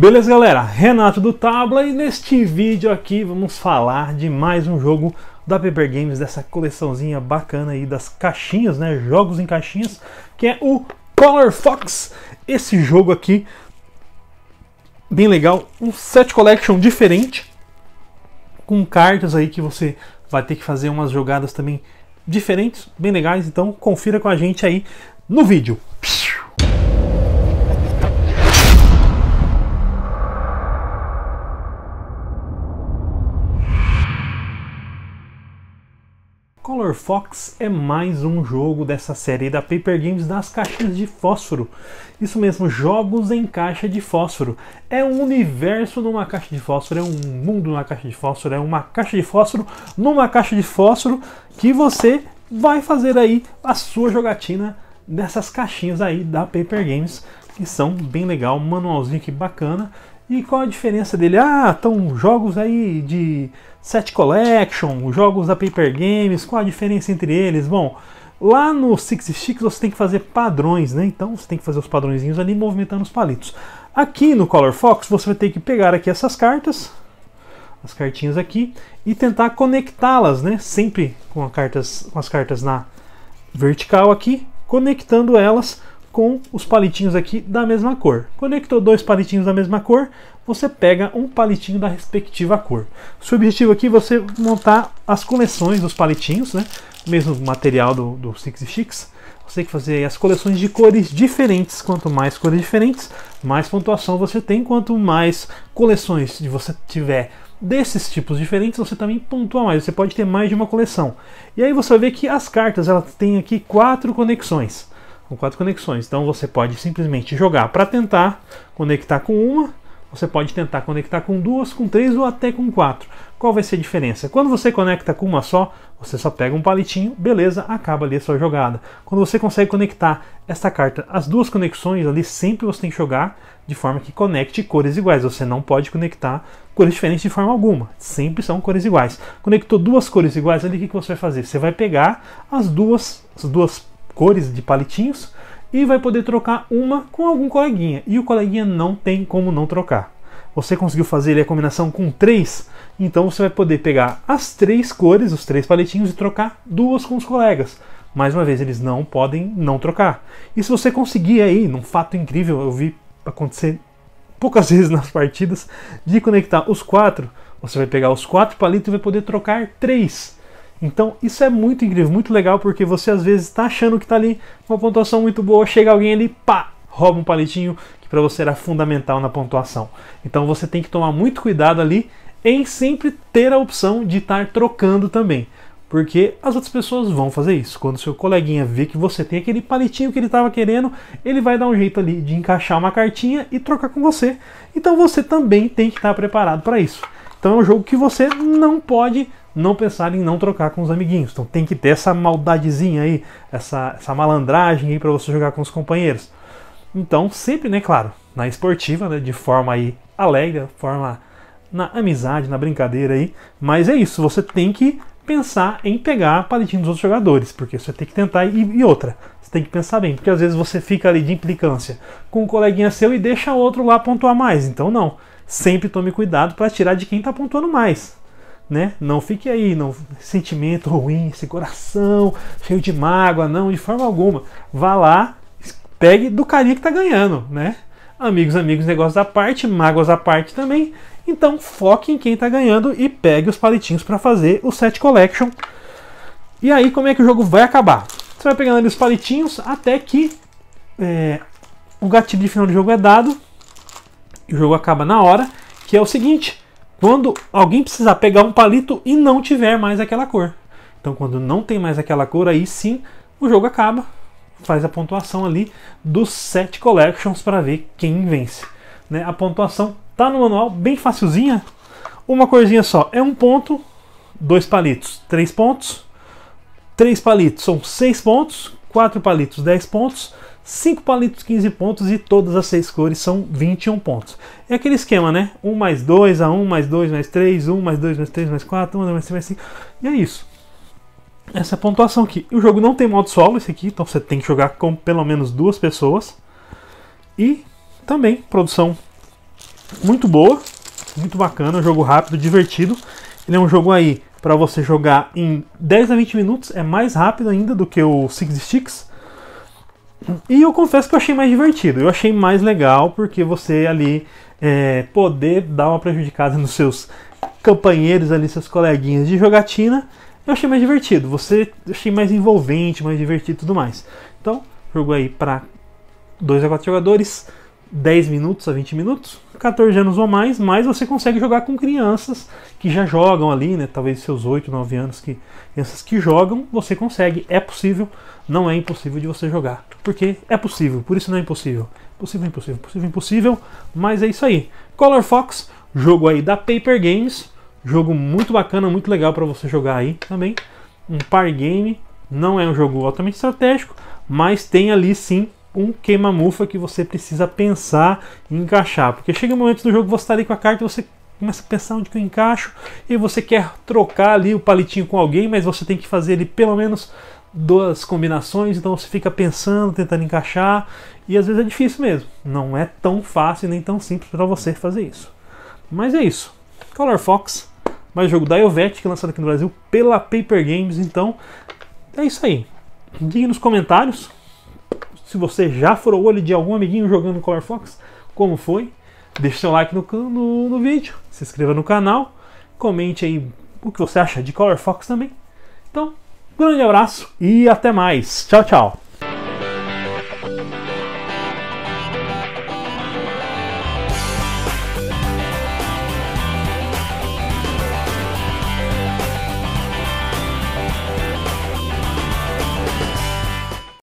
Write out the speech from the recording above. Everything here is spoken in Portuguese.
Beleza, galera? Renato do Tabla e neste vídeo aqui vamos falar de mais um jogo da Paper Games, dessa coleçãozinha bacana aí das caixinhas, né? Jogos em caixinhas, que é o Color Fox. Esse jogo aqui, bem legal, um set collection diferente, com cartas aí que você vai ter que fazer umas jogadas também diferentes, bem legais, então confira com a gente aí no vídeo. Psiu! Silver Fox é mais um jogo dessa série da Paper Games das caixas de fósforo. Isso mesmo, jogos em caixa de fósforo. É um universo numa caixa de fósforo, é um mundo numa caixa de fósforo, é uma caixa de fósforo numa caixa de fósforo que você vai fazer aí a sua jogatina dessas caixinhas aí da Paper Games, que são bem legal, manualzinho que bacana. E qual a diferença dele? Ah, estão jogos aí de Set Collection, jogos da Paper Games, qual a diferença entre eles? Bom, lá no Six Sticks você tem que fazer padrões, né? Então você tem que fazer os padrõezinhos ali movimentando os palitos. Aqui no Color Fox você vai ter que pegar aqui essas cartas, as cartinhas aqui, e tentar conectá-las, né? Sempre com, cartas, com as cartas na vertical aqui, conectando elas com os palitinhos aqui da mesma cor. Conectou dois palitinhos da mesma cor, você pega um palitinho da respectiva cor. O seu objetivo aqui é você montar as coleções dos palitinhos, né? O mesmo material do, do Six Você tem que fazer as coleções de cores diferentes. Quanto mais cores diferentes, mais pontuação você tem. Quanto mais coleções de você tiver desses tipos diferentes, você também pontua mais. Você pode ter mais de uma coleção. E aí você vê que as cartas elas têm aqui quatro conexões com quatro conexões. Então você pode simplesmente jogar para tentar conectar com uma, você pode tentar conectar com duas, com três ou até com quatro. Qual vai ser a diferença? Quando você conecta com uma só, você só pega um palitinho, beleza, acaba ali a sua jogada. Quando você consegue conectar esta carta, as duas conexões ali, sempre você tem que jogar de forma que conecte cores iguais. Você não pode conectar cores diferentes de forma alguma. Sempre são cores iguais. Conectou duas cores iguais ali, o que, que você vai fazer? Você vai pegar as duas, as duas cores de palitinhos e vai poder trocar uma com algum coleguinha. E o coleguinha não tem como não trocar. Você conseguiu fazer a combinação com três, então você vai poder pegar as três cores, os três palitinhos, e trocar duas com os colegas. Mais uma vez, eles não podem não trocar. E se você conseguir aí, num fato incrível, eu vi acontecer poucas vezes nas partidas, de conectar os quatro, você vai pegar os quatro palitos e vai poder trocar três. Então isso é muito incrível, muito legal, porque você às vezes está achando que está ali uma pontuação muito boa, chega alguém ali, pá, rouba um palitinho, que para você era fundamental na pontuação. Então você tem que tomar muito cuidado ali em sempre ter a opção de estar trocando também. Porque as outras pessoas vão fazer isso. Quando seu coleguinha vê que você tem aquele palitinho que ele estava querendo, ele vai dar um jeito ali de encaixar uma cartinha e trocar com você. Então você também tem que estar preparado para isso. Então é um jogo que você não pode não pensar em não trocar com os amiguinhos. Então tem que ter essa maldadezinha aí, essa, essa malandragem aí para você jogar com os companheiros. Então sempre, né, claro, na esportiva, né, de forma aí alegre, forma na amizade, na brincadeira aí. Mas é isso, você tem que pensar em pegar a palitinha dos outros jogadores, porque você tem que tentar e, e, outra. Você tem que pensar bem, porque às vezes você fica ali de implicância com um coleguinha seu e deixa outro lá pontuar mais. Então não sempre tome cuidado para tirar de quem está pontuando mais. Né? Não fique aí, não sentimento ruim, esse coração cheio de mágoa, não, de forma alguma. Vá lá, pegue do carinha que está ganhando, né? Amigos, amigos, negócios à parte, mágoas à parte também. Então foque em quem está ganhando e pegue os palitinhos para fazer o set collection. E aí como é que o jogo vai acabar? Você vai pegando ali os palitinhos até que é, o gatilho de final de jogo é dado o jogo acaba na hora, que é o seguinte: quando alguém precisar pegar um palito e não tiver mais aquela cor. Então, quando não tem mais aquela cor, aí sim o jogo acaba. Faz a pontuação ali dos sete collections para ver quem vence. Né? A pontuação tá no manual, bem facilzinha. Uma corzinha só é um ponto, dois palitos, três pontos. Três palitos são seis pontos, 4 palitos 10 pontos, 5 palitos 15 pontos e todas as 6 cores são 21 pontos. É aquele esquema, né? 1 mais 2 a 1 mais 2 mais 3, 1 mais 2 mais 3 mais 4, 1 mais 3 mais 5. E é isso. Essa é a pontuação aqui. O jogo não tem modo solo, esse aqui, então você tem que jogar com pelo menos duas pessoas. E também produção muito boa, muito bacana, jogo rápido, divertido. Ele é um jogo aí para você jogar em 10 a 20 minutos, é mais rápido ainda do que o Six Sticks. E eu confesso que eu achei mais divertido, eu achei mais legal porque você ali é, poder dar uma prejudicada nos seus companheiros ali, seus coleguinhas de jogatina, eu achei mais divertido. Você achei mais envolvente, mais divertido e tudo mais. Então, jogo aí para 2 a 4 jogadores. 10 minutos a 20 minutos, 14 anos ou mais, mas você consegue jogar com crianças que já jogam ali, né? Talvez seus 8, 9 anos que crianças que jogam, você consegue, é possível, não é impossível de você jogar. Porque é possível, por isso não é impossível. Possível, impossível, possível, impossível, mas é isso aí. Color Fox, jogo aí da Paper Games, jogo muito bacana, muito legal para você jogar aí também. Um par game, não é um jogo altamente estratégico, mas tem ali sim um queima-mufa que você precisa pensar em encaixar. Porque chega um momento do jogo que você está ali com a carta e você começa a pensar onde que eu encaixo e você quer trocar ali o palitinho com alguém, mas você tem que fazer ali pelo menos duas combinações, então você fica pensando, tentando encaixar e às vezes é difícil mesmo. Não é tão fácil nem tão simples para você fazer isso. Mas é isso. Color Fox, mais jogo da Elvet, que é lançado aqui no Brasil pela Paper Games, então é isso aí. Diga nos comentários se você já for o olho de algum amiguinho jogando Color Fox, como foi, deixe seu like no, no, no vídeo, se inscreva no canal, comente aí o que você acha de Color Fox também. Então, grande abraço e até mais. Tchau, tchau.